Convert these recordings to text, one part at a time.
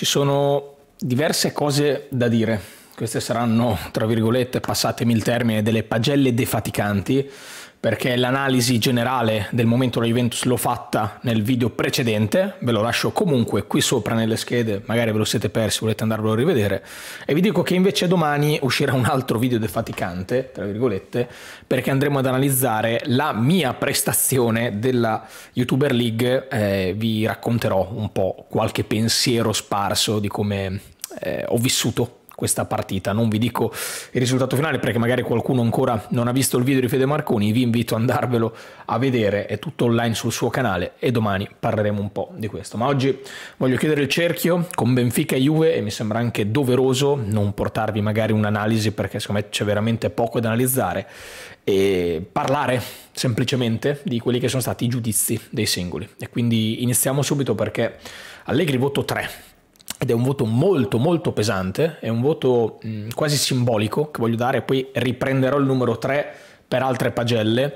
Ci sono diverse cose da dire. Queste saranno, tra virgolette, passatemi il termine, delle pagelle defaticanti perché l'analisi generale del momento della Juventus l'ho fatta nel video precedente, ve lo lascio comunque qui sopra nelle schede, magari ve lo siete persi, volete andarvelo a rivedere, e vi dico che invece domani uscirà un altro video defaticante, tra virgolette, perché andremo ad analizzare la mia prestazione della YouTuber League, eh, vi racconterò un po' qualche pensiero sparso di come eh, ho vissuto questa partita. Non vi dico il risultato finale perché magari qualcuno ancora non ha visto il video di Fede Marconi, vi invito ad andarvelo a vedere, è tutto online sul suo canale e domani parleremo un po' di questo. Ma oggi voglio chiudere il cerchio con Benfica e Juve e mi sembra anche doveroso non portarvi magari un'analisi perché secondo me c'è veramente poco da analizzare e parlare semplicemente di quelli che sono stati i giudizi dei singoli. E quindi iniziamo subito perché Allegri voto 3 ed è un voto molto molto pesante, è un voto mh, mm, quasi simbolico che voglio dare, poi riprenderò il numero 3 per altre pagelle.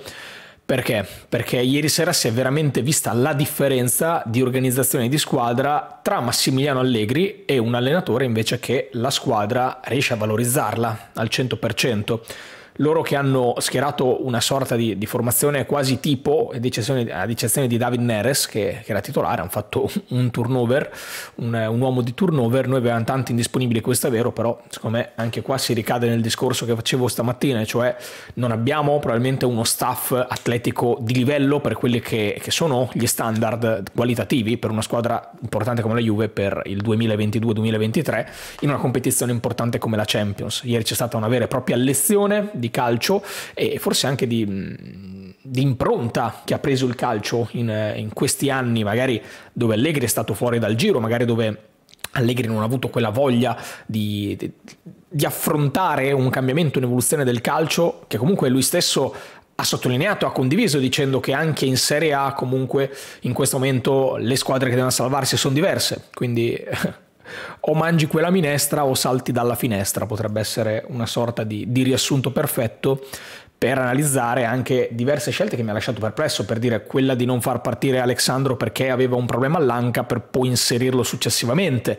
Perché? Perché ieri sera si è veramente vista la differenza di organizzazione di squadra tra Massimiliano Allegri e un allenatore invece che la squadra riesce a valorizzarla al 100% loro che hanno schierato una sorta di, di formazione quasi tipo, ad eccezione, ad eccezione di David Neres che, che, era titolare, hanno fatto un turnover, un, un, uomo di turnover, noi avevamo tanti indisponibili, questo è vero, però secondo me anche qua si ricade nel discorso che facevo stamattina, cioè non abbiamo probabilmente uno staff atletico di livello per quelli che, che sono gli standard qualitativi per una squadra importante come la Juve per il 2022-2023 in una competizione importante come la Champions. Ieri c'è stata una vera e propria lezione di calcio e forse anche di, di impronta che ha preso il calcio in, in questi anni, magari dove Allegri è stato fuori dal giro, magari dove Allegri non ha avuto quella voglia di, di, di, affrontare un cambiamento, un'evoluzione del calcio che comunque lui stesso ha sottolineato, ha condiviso dicendo che anche in Serie A comunque in questo momento le squadre che devono salvarsi sono diverse, quindi o mangi quella minestra o salti dalla finestra, potrebbe essere una sorta di, di riassunto perfetto per analizzare anche diverse scelte che mi ha lasciato perplesso, per dire quella di non far partire Alexandro perché aveva un problema all'anca per poi inserirlo successivamente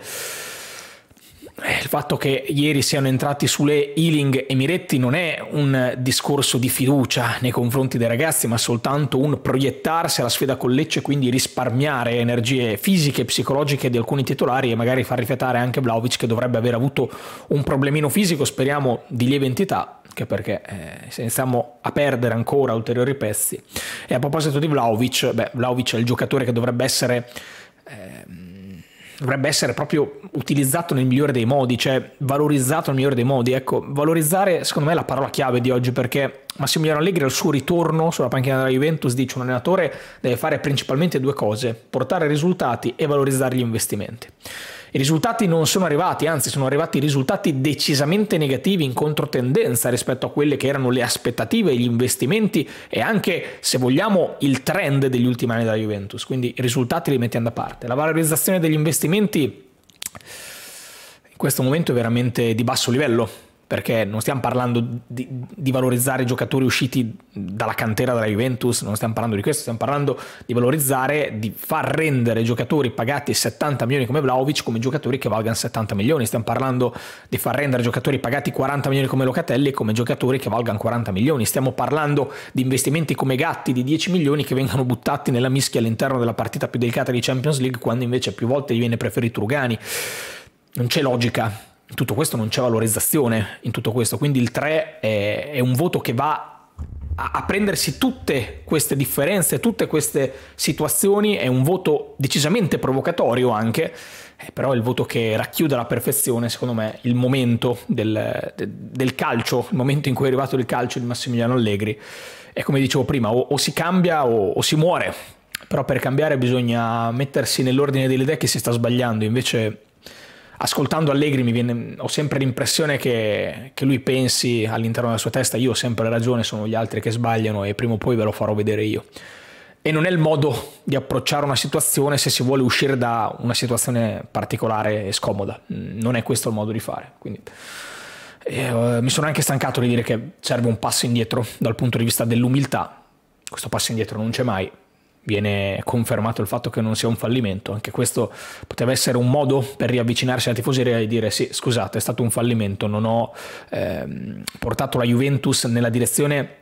eh, il fatto che ieri siano entrati sulle Ealing e Miretti non è un discorso di fiducia nei confronti dei ragazzi, ma soltanto un proiettarsi alla sfida con Lecce, quindi risparmiare energie fisiche e psicologiche di alcuni titolari e magari far rifiatare anche Vlaovic che dovrebbe aver avuto un problemino fisico, speriamo di lieve entità, anche perché eh, se iniziamo a perdere ancora ulteriori pezzi. E a proposito di Vlaovic, beh, Vlaovic è il giocatore che dovrebbe essere... Eh, dovrebbe essere proprio utilizzato nel migliore dei modi, cioè valorizzato nel migliore dei modi. Ecco, valorizzare secondo me è la parola chiave di oggi perché Massimiliano Allegri al suo ritorno sulla panchina della Juventus dice un allenatore deve fare principalmente due cose, portare risultati e valorizzare gli investimenti. I risultati non sono arrivati, anzi sono arrivati risultati decisamente negativi in controtendenza rispetto a quelle che erano le aspettative, gli investimenti e anche, se vogliamo, il trend degli ultimi anni della Juventus. Quindi i risultati li mettiamo da parte. La valorizzazione degli investimenti in questo momento è veramente di basso livello perché non stiamo parlando di, di, valorizzare i giocatori usciti dalla cantera della Juventus, non stiamo parlando di questo, stiamo parlando di valorizzare, di far rendere giocatori pagati 70 milioni come Vlaovic come giocatori che valgano 70 milioni, stiamo parlando di far rendere giocatori pagati 40 milioni come Locatelli come giocatori che valgano 40 milioni, stiamo parlando di investimenti come Gatti di 10 milioni che vengano buttati nella mischia all'interno della partita più delicata di Champions League quando invece più volte gli viene preferito Rugani. Non c'è logica in tutto questo non c'è valorizzazione, in tutto questo, quindi il 3 è, è un voto che va a, prendersi tutte queste differenze, tutte queste situazioni, è un voto decisamente provocatorio anche, eh, però è il voto che racchiude alla perfezione, secondo me, il momento del, del calcio, il momento in cui è arrivato il calcio di Massimiliano Allegri. E come dicevo prima, o, o si cambia o, o si muore, però per cambiare bisogna mettersi nell'ordine delle idee che si sta sbagliando, invece ascoltando Allegri viene, ho sempre l'impressione che, che, lui pensi all'interno della sua testa, io ho sempre ragione, sono gli altri che sbagliano e prima o poi ve lo farò vedere io. E non è il modo di approcciare una situazione se si vuole uscire da una situazione particolare e scomoda. Mm, non è questo il modo di fare. Quindi, eh, mi sono anche stancato di dire che serve un passo indietro dal punto di vista dell'umiltà. Questo passo indietro non c'è mai, viene confermato il fatto che non sia un fallimento. Anche questo poteva essere un modo per riavvicinarsi alla tifoseria e dire sì, scusate, è stato un fallimento, non ho ehm, portato la Juventus nella direzione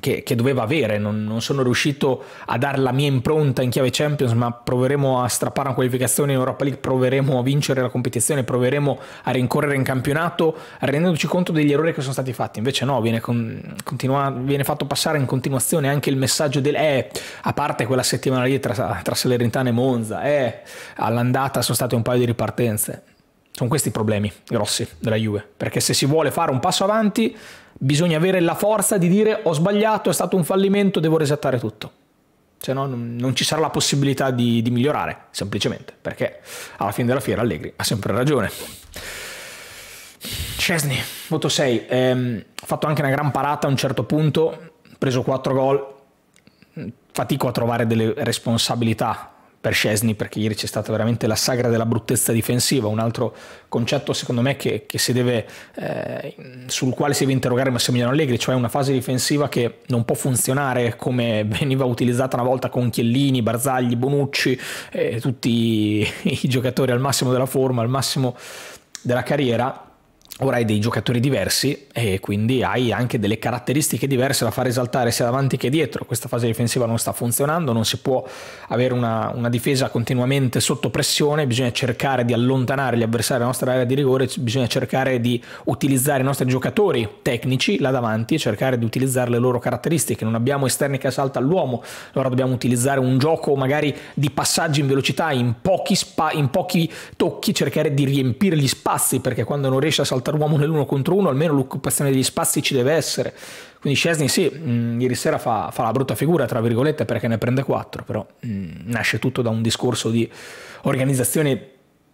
che, che, doveva avere, non, non, sono riuscito a dare la mia impronta in chiave Champions, ma proveremo a strappare una qualificazione in Europa League, proveremo a vincere la competizione, proveremo a rincorrere in campionato, rendendoci conto degli errori che sono stati fatti. Invece no, viene, con, continua, viene fatto passare in continuazione anche il messaggio del eh, a parte quella settimana lì tra, tra Salernitana e Monza, eh, all'andata sono state un paio di ripartenze. Sono questi i problemi grossi della Juve, perché se si vuole fare un passo avanti bisogna avere la forza di dire ho sbagliato, è stato un fallimento, devo resettare tutto. Se no non ci sarà la possibilità di, di migliorare, semplicemente, perché alla fine della fiera Allegri ha sempre ragione. Cesny, voto 6, ehm, ha ehm, fatto anche una gran parata a un certo punto, preso 4 gol, fatico a trovare delle responsabilità per Scesni perché ieri c'è stata veramente la sagra della bruttezza difensiva, un altro concetto secondo me che, che si deve, eh, sul quale si deve interrogare Massimiliano Allegri, cioè una fase difensiva che non può funzionare come veniva utilizzata una volta con Chiellini, Barzagli, Bonucci, eh, tutti i, i giocatori al massimo della forma, al massimo della carriera ora hai dei giocatori diversi e quindi hai anche delle caratteristiche diverse da far esaltare sia davanti che dietro. Questa fase difensiva non sta funzionando, non si può avere una, una difesa continuamente sotto pressione, bisogna cercare di allontanare gli avversari della nostra area di rigore, bisogna cercare di utilizzare i nostri giocatori tecnici là davanti e cercare di utilizzare le loro caratteristiche. Non abbiamo esterni che assalta l'uomo, allora dobbiamo utilizzare un gioco magari di passaggi in velocità, in pochi, spa, in pochi tocchi, cercare di riempire gli spazi perché quando non riesce a saltare saltare uomo nell'uno contro uno, almeno l'occupazione degli spazi ci deve essere. Quindi Scesni sì, mh, mm, ieri sera fa, fa, la brutta figura, tra virgolette, perché ne prende quattro, però mh, mm, nasce tutto da un discorso di organizzazione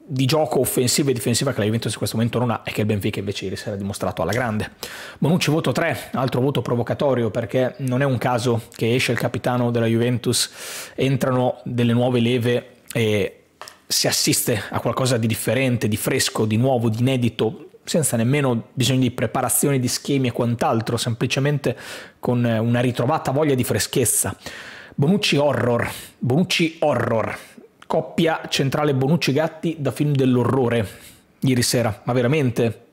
di gioco offensiva e difensiva che la Juventus in questo momento non ha e che il Benfica invece ieri sera ha dimostrato alla grande. Bonucci voto 3, altro voto provocatorio perché non è un caso che esce il capitano della Juventus, entrano delle nuove leve e si assiste a qualcosa di differente, di fresco, di nuovo, di inedito, senza nemmeno bisogno di preparazione di schemi e quant'altro, semplicemente con eh, una ritrovata voglia di freschezza. Bonucci horror, Bonucci horror, coppia centrale Bonucci Gatti da film dell'orrore ieri sera, ma veramente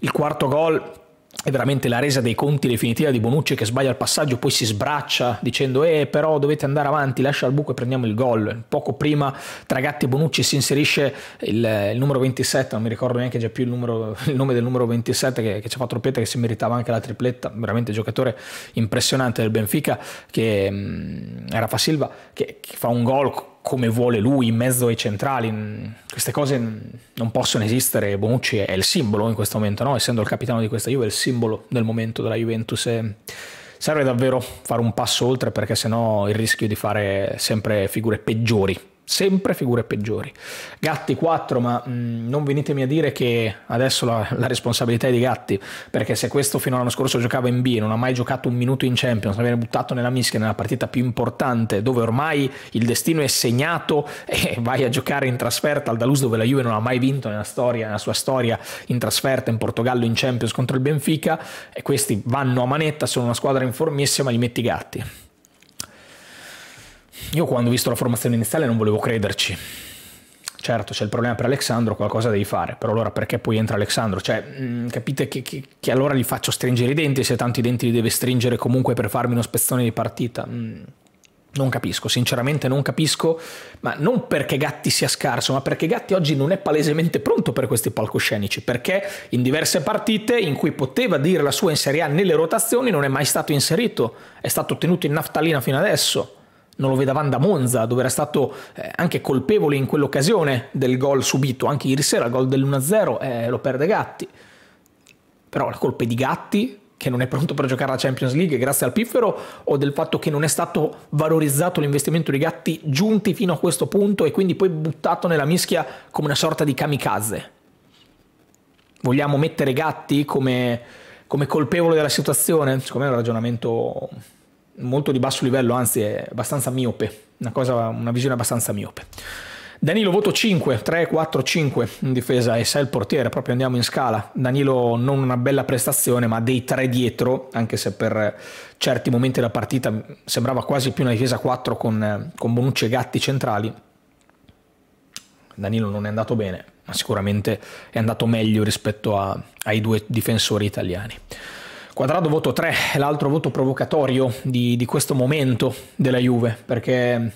il quarto gol è veramente la resa dei conti definitiva di Bonucci che sbaglia il passaggio, poi si sbraccia dicendo eh però dovete andare avanti, lascia il buco e prendiamo il gol. Poco prima tra Gatti e Bonucci si inserisce il, il numero 27, non mi ricordo neanche già più il, numero, il nome del numero 27 che, che ci ha fatto ripetere che si meritava anche la tripletta, veramente giocatore impressionante del Benfica che mh, mm, era Fa Silva che, che fa un gol come vuole lui in mezzo ai centrali, mm, queste cose mm, non possono esistere, Bonucci è il simbolo in questo momento, no? essendo il capitano di questa Juve, è il simbolo del momento della Juventus. E serve davvero fare un passo oltre perché sennò il rischio di fare sempre figure peggiori sempre figure peggiori. Gatti 4, ma mh, mm, non venitemi a dire che adesso la, la, responsabilità è di Gatti, perché se questo fino all'anno scorso giocava in B, e non ha mai giocato un minuto in Champions, viene buttato nella mischia nella partita più importante, dove ormai il destino è segnato e vai a giocare in trasferta al Dalus dove la Juve non ha mai vinto nella, storia, nella sua storia in trasferta in Portogallo in Champions contro il Benfica e questi vanno a manetta, sono una squadra informissima, li metti Gatti. Io quando ho visto la formazione iniziale non volevo crederci. Certo, c'è il problema per Alessandro, qualcosa devi fare, però allora perché poi entra Alessandro? Cioè, mh, mm, capite che, che, che, allora gli faccio stringere i denti se tanti denti li deve stringere comunque per farmi uno spezzone di partita? Mh, mm, non capisco, sinceramente non capisco, ma non perché Gatti sia scarso, ma perché Gatti oggi non è palesemente pronto per questi palcoscenici, perché in diverse partite in cui poteva dire la sua in Serie A nelle rotazioni non è mai stato inserito, è stato tenuto in naftalina fino adesso non lo vedevamo da Monza, dove era stato eh, anche colpevole in quell'occasione del gol subito, anche ieri sera, il gol dell'1-0 eh, lo perde Gatti. Però la colpa è di Gatti, che non è pronto per giocare la Champions League grazie al piffero o del fatto che non è stato valorizzato l'investimento di Gatti giunti fino a questo punto e quindi poi buttato nella mischia come una sorta di kamikaze. Vogliamo mettere Gatti come, come colpevole della situazione? Secondo me è un ragionamento molto di basso livello, anzi è abbastanza miope, una, cosa, una visione abbastanza miope. Danilo voto 5, 3, 4, 5 in difesa e 6 il portiere, proprio andiamo in scala. Danilo non una bella prestazione, ma dei 3 dietro, anche se per certi momenti della partita sembrava quasi più una difesa 4 con, con Bonucci e Gatti centrali. Danilo non è andato bene, ma sicuramente è andato meglio rispetto a, ai due difensori italiani. Quadrado voto 3 è l'altro voto provocatorio di, di questo momento della Juve, perché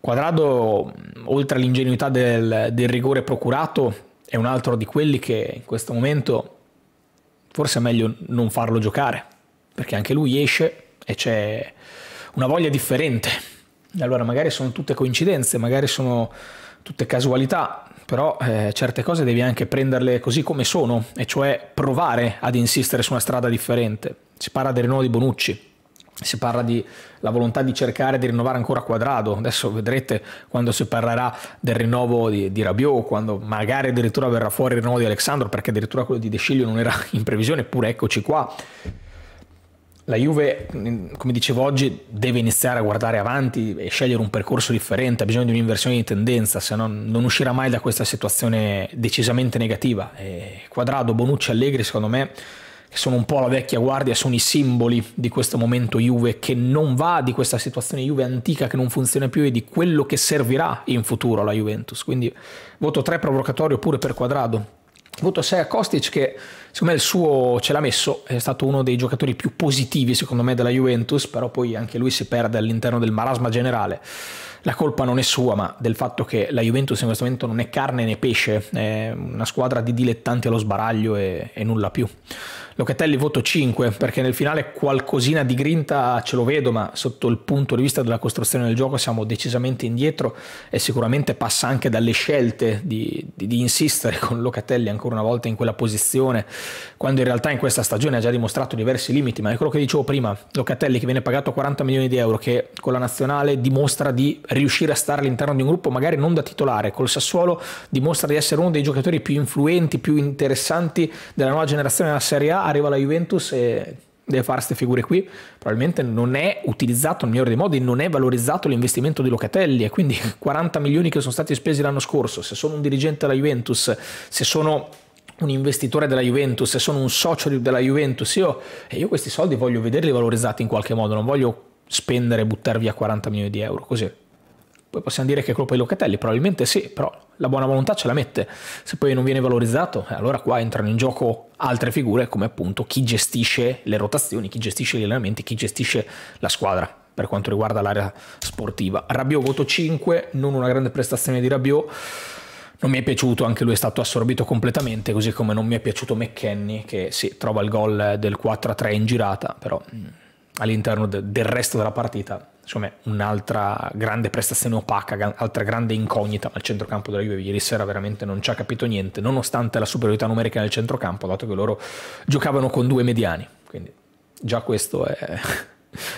Quadrado, oltre all'ingenuità del, del, rigore procurato, è un altro di quelli che in questo momento forse è meglio non farlo giocare, perché anche lui esce e c'è una voglia differente. Allora magari sono tutte coincidenze, magari sono tutte casualità, però eh, certe cose devi anche prenderle così come sono, e cioè provare ad insistere su una strada differente. Si parla del rinnovo di Bonucci, si parla della volontà di cercare di rinnovare ancora Quadrado, adesso vedrete quando si parlerà del rinnovo di, di Rabiot, quando magari addirittura verrà fuori il rinnovo di Alessandro, perché addirittura quello di De Sciglio non era in previsione, eppure eccoci qua. La Juve, come dicevo oggi, deve iniziare a guardare avanti e scegliere un percorso differente, ha bisogno di un'inversione di tendenza, se no non uscirà mai da questa situazione decisamente negativa. E Quadrado, Bonucci, e Allegri, secondo me, che sono un po' la vecchia guardia, sono i simboli di questo momento Juve che non va, di questa situazione Juve antica che non funziona più e di quello che servirà in futuro alla Juventus. Quindi voto 3 provocatorio pure per Quadrado voto 6 a Kostic che secondo me il suo ce l'ha messo, è stato uno dei giocatori più positivi secondo me della Juventus, però poi anche lui si perde all'interno del marasma generale. La colpa non è sua, ma del fatto che la Juventus in questo momento non è carne né pesce, è una squadra di dilettanti allo sbaraglio e, e nulla più. Locatelli voto 5 perché nel finale qualcosina di grinta ce lo vedo, ma sotto il punto di vista della costruzione del gioco siamo decisamente indietro e sicuramente passa anche dalle scelte di, di, di insistere con Locatelli ancora una volta in quella posizione, quando in realtà in questa stagione ha già dimostrato diversi limiti, ma è quello che dicevo prima, Locatelli che viene pagato 40 milioni di euro, che con la nazionale dimostra di riuscire a stare all'interno di un gruppo magari non da titolare, col Sassuolo dimostra di essere uno dei giocatori più influenti, più interessanti della nuova generazione della Serie A arriva la Juventus e deve fare queste figure qui, probabilmente non è utilizzato nel migliore dei modi, non è valorizzato l'investimento di Locatelli e quindi 40 milioni che sono stati spesi l'anno scorso, se sono un dirigente della Juventus, se sono un investitore della Juventus, se sono un socio della Juventus, io, io questi soldi voglio vederli valorizzati in qualche modo, non voglio spendere e buttare via 40 milioni di euro così. Poi possiamo dire che è colpa di Locatelli, probabilmente sì, però la buona volontà ce la mette. Se poi non viene valorizzato, eh, allora qua entrano in gioco altre figure come appunto chi gestisce le rotazioni, chi gestisce gli allenamenti, chi gestisce la squadra per quanto riguarda l'area sportiva. Rabiot voto 5, non una grande prestazione di Rabiot. Non mi è piaciuto, anche lui è stato assorbito completamente, così come non mi è piaciuto McKenny che si sì, trova il gol del 4-3 in girata, però mm, all'interno del resto della partita siccome un'altra grande prestazione opaca, un'altra grande incognita al centrocampo della Juve ieri sera veramente non ci ha capito niente, nonostante la superiorità numerica nel centrocampo, dato che loro giocavano con due mediani, quindi già questo è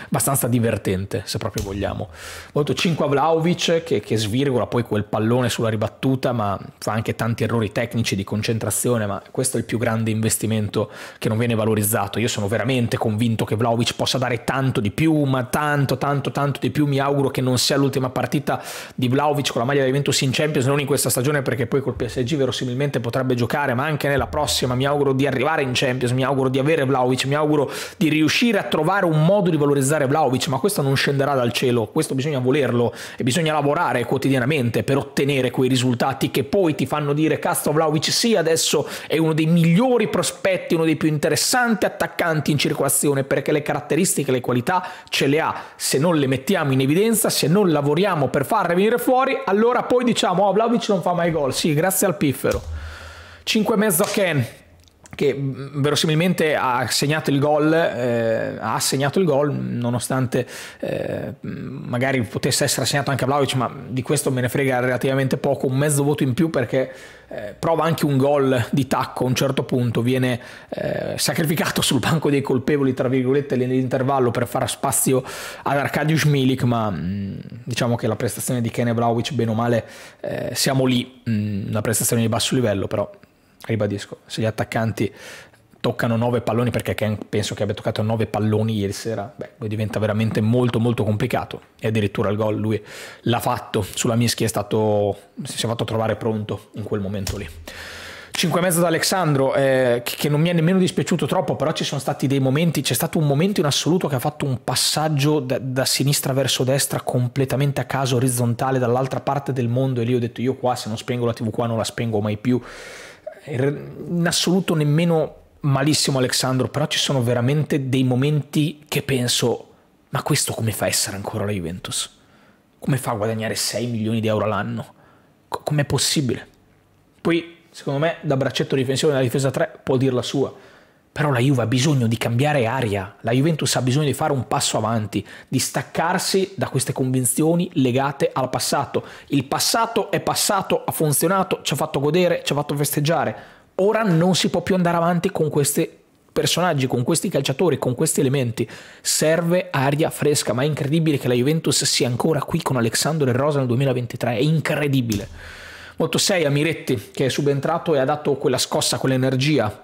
abbastanza divertente, se proprio vogliamo. Molto 5 a Vlaovic che, che, svirgola poi quel pallone sulla ribattuta, ma fa anche tanti errori tecnici di concentrazione, ma questo è il più grande investimento che non viene valorizzato. Io sono veramente convinto che Vlaovic possa dare tanto di più, ma tanto, tanto, tanto di più. Mi auguro che non sia l'ultima partita di Vlaovic con la maglia della Juventus in Champions, non in questa stagione perché poi col PSG verosimilmente potrebbe giocare, ma anche nella prossima mi auguro di arrivare in Champions, mi auguro di avere Vlaovic, mi auguro di riuscire a trovare un modo di valorizzare Vlaovic, ma questo non scenderà dal cielo, questo bisogna volerlo e bisogna lavorare quotidianamente per ottenere quei risultati che poi ti fanno dire Castro Vlaovic sì adesso è uno dei migliori prospetti, uno dei più interessanti attaccanti in circolazione perché le caratteristiche, le qualità ce le ha, se non le mettiamo in evidenza, se non lavoriamo per farle venire fuori, allora poi diciamo oh Vlaovic non fa mai gol, sì grazie al piffero. 5 e mezzo a Ken, che mm, verosimilmente ha segnato il gol, eh, ha segnato il gol nonostante eh, mm, magari potesse essere assegnato anche a Vlaovic, ma di questo me ne frega relativamente poco, un mezzo voto in più perché eh, prova anche un gol di tacco a un certo punto, viene eh, sacrificato sul banco dei colpevoli, tra virgolette, nell'intervallo per fare spazio ad Arkadiusz Milik, ma mh, mm, diciamo che la prestazione di Kene Vlaovic, bene o male, eh, siamo lì, mh, una prestazione di basso livello, però ribadisco, se gli attaccanti toccano 9 palloni, perché Ken penso che abbia toccato 9 palloni ieri sera, beh, diventa veramente molto molto complicato e addirittura il gol lui l'ha fatto sulla mischia, è stato, si è fatto trovare pronto in quel momento lì. 5 e mezzo da Alexandro, eh, che non mi è nemmeno dispiaciuto troppo, però ci sono stati dei momenti, c'è stato un momento in assoluto che ha fatto un passaggio da, da sinistra verso destra completamente a caso, orizzontale, dall'altra parte del mondo e lì ho detto io qua se non spengo la tv qua non la spengo mai più, in assoluto nemmeno malissimo Alessandro, però ci sono veramente dei momenti che penso, ma questo come fa a essere ancora la Juventus? Come fa a guadagnare 6 milioni di euro l'anno? com'è possibile? Poi, secondo me, da braccetto difensivo nella difesa 3 può dir la sua però la Juve ha bisogno di cambiare aria, la Juventus ha bisogno di fare un passo avanti, di staccarsi da queste convinzioni legate al passato. Il passato è passato, ha funzionato, ci ha fatto godere, ci ha fatto festeggiare. Ora non si può più andare avanti con questi personaggi, con questi calciatori, con questi elementi. Serve aria fresca, ma è incredibile che la Juventus sia ancora qui con Alessandro e Rosa nel 2023, è incredibile. Molto 6 a Miretti che è subentrato e ha dato quella scossa, quell'energia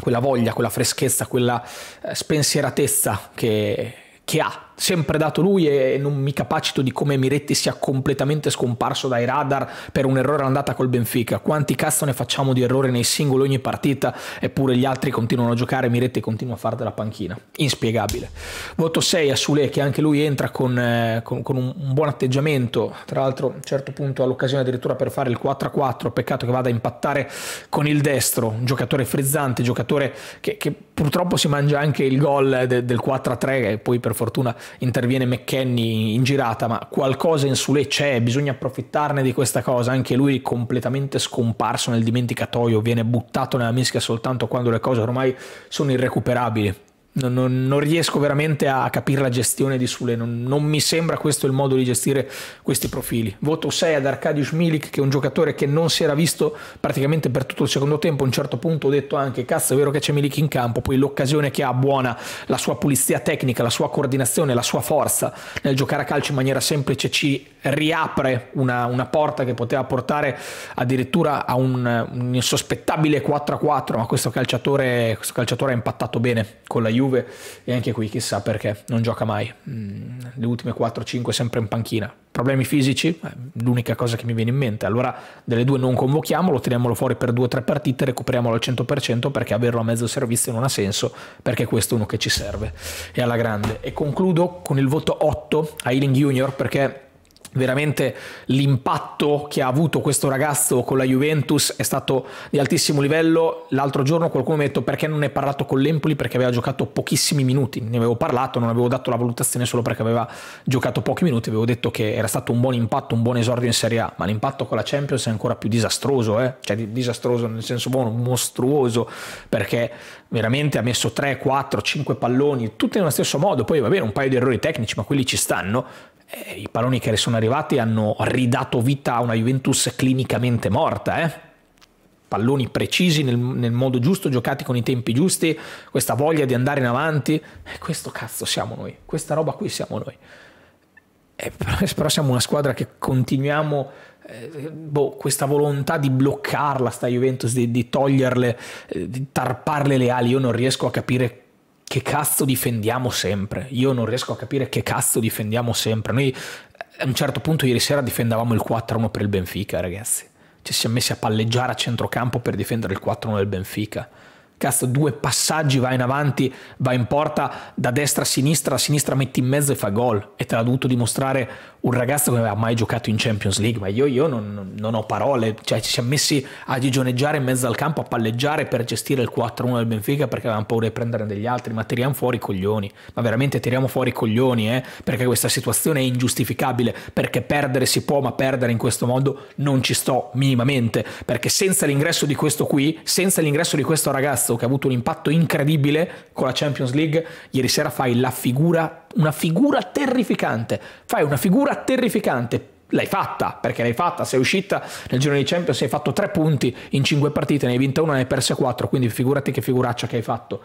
quella voglia, quella freschezza, quella eh, spensieratezza che, che ha sempre dato lui e non mi capacito di come Miretti sia completamente scomparso dai radar per un errore andata col Benfica. Quanti cazzo ne facciamo di errori nei singoli ogni partita eppure gli altri continuano a giocare, e Miretti continua a fare della panchina. Inspiegabile. Voto 6 a Sule che anche lui entra con, eh, con, con un, un, buon atteggiamento, tra l'altro a un certo punto ha l'occasione addirittura per fare il 4-4, peccato che vada a impattare con il destro, un giocatore frizzante, giocatore che, che purtroppo si mangia anche il gol de, del 4-3 e poi per fortuna interviene McKenny in girata, ma qualcosa in su lei c'è, bisogna approfittarne di questa cosa, anche lui completamente scomparso nel dimenticatoio, viene buttato nella mischia soltanto quando le cose ormai sono irrecuperabili non, non, non, riesco veramente a capire la gestione di Sule, non, non, mi sembra questo il modo di gestire questi profili. Voto 6 ad Arkadiusz Milik che è un giocatore che non si era visto praticamente per tutto il secondo tempo, a un certo punto ho detto anche cazzo è vero che c'è Milik in campo, poi l'occasione che ha buona, la sua pulizia tecnica, la sua coordinazione, la sua forza nel giocare a calcio in maniera semplice ci riapre una, una, porta che poteva portare addirittura a un, un insospettabile 4-4, ma questo calciatore, questo calciatore ha impattato bene con la Juve e anche qui chissà perché non gioca mai, mm, le ultime 4-5 sempre in panchina. Problemi fisici? Eh, l'unica cosa che mi viene in mente. Allora delle due non convochiamolo, teniamolo fuori per 2-3 partite, recuperiamolo al 100% perché averlo a mezzo servizio non ha senso, perché questo è uno che ci serve. E alla grande. E concludo con il voto 8 a Ealing Junior perché veramente l'impatto che ha avuto questo ragazzo con la Juventus è stato di altissimo livello. L'altro giorno qualcuno mi ha detto perché non ne hai parlato con l'Empoli perché aveva giocato pochissimi minuti. Ne avevo parlato, non avevo dato la valutazione solo perché aveva giocato pochi minuti, avevo detto che era stato un buon impatto, un buon esordio in Serie A, ma l'impatto con la Champions è ancora più disastroso, eh? cioè disastroso nel senso buono, mostruoso, perché veramente ha messo 3, 4, 5 palloni, tutti nello stesso modo, poi va bene un paio di errori tecnici, ma quelli ci stanno. Eh, I palloni che le sono arrivati hanno ridato vita a una Juventus clinicamente morta, eh? palloni precisi nel, nel, modo giusto, giocati con i tempi giusti, questa voglia di andare in avanti, eh, questo cazzo siamo noi, questa roba qui siamo noi. Eh, però siamo una squadra che continuiamo eh, boh, questa volontà di bloccarla sta Juventus, di, di toglierle, eh, di tarparle le ali, io non riesco a capire che cazzo difendiamo sempre. Io non riesco a capire che cazzo difendiamo sempre. Noi eh, a un certo punto ieri sera difendavamo il 4-1 per il Benfica, ragazzi. Ci siamo messi a palleggiare a centrocampo per difendere il 4-1 del Benfica cazzo, due passaggi, va in avanti, va in porta da destra a sinistra, a sinistra metti in mezzo e fa gol. E te l'ha dovuto dimostrare un ragazzo che non aveva mai giocato in Champions League, ma io, io non, non, ho parole, cioè ci siamo messi a digioneggiare in mezzo al campo, a palleggiare per gestire il 4-1 del Benfica perché avevamo paura di prendere degli altri, ma tiriamo fuori i coglioni, ma veramente tiriamo fuori i coglioni, eh? perché questa situazione è ingiustificabile, perché perdere si può, ma perdere in questo modo non ci sto minimamente, perché senza l'ingresso di questo qui, senza l'ingresso di questo ragazzo che ha avuto un impatto incredibile con la Champions League, ieri sera fai la figura una figura terrificante, fai una figura terrificante, l'hai fatta, perché l'hai fatta, sei uscita nel giro di Champions, hai fatto tre punti in cinque partite, ne hai vinta una ne hai perse quattro, quindi figurati che figuraccia che hai fatto.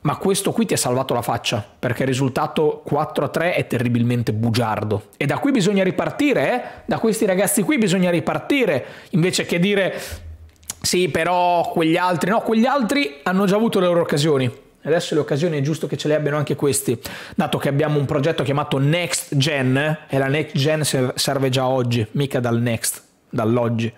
Ma questo qui ti ha salvato la faccia, perché il risultato 4-3 è terribilmente bugiardo. E da qui bisogna ripartire, eh? Da questi ragazzi qui bisogna ripartire, invece che dire sì, però quegli altri, no, quegli altri hanno già avuto le loro occasioni Adesso l'occasione è giusto che ce le abbiano anche questi, dato che abbiamo un progetto chiamato Next Gen e la Next Gen serve già oggi, mica dal Next, dall'oggi.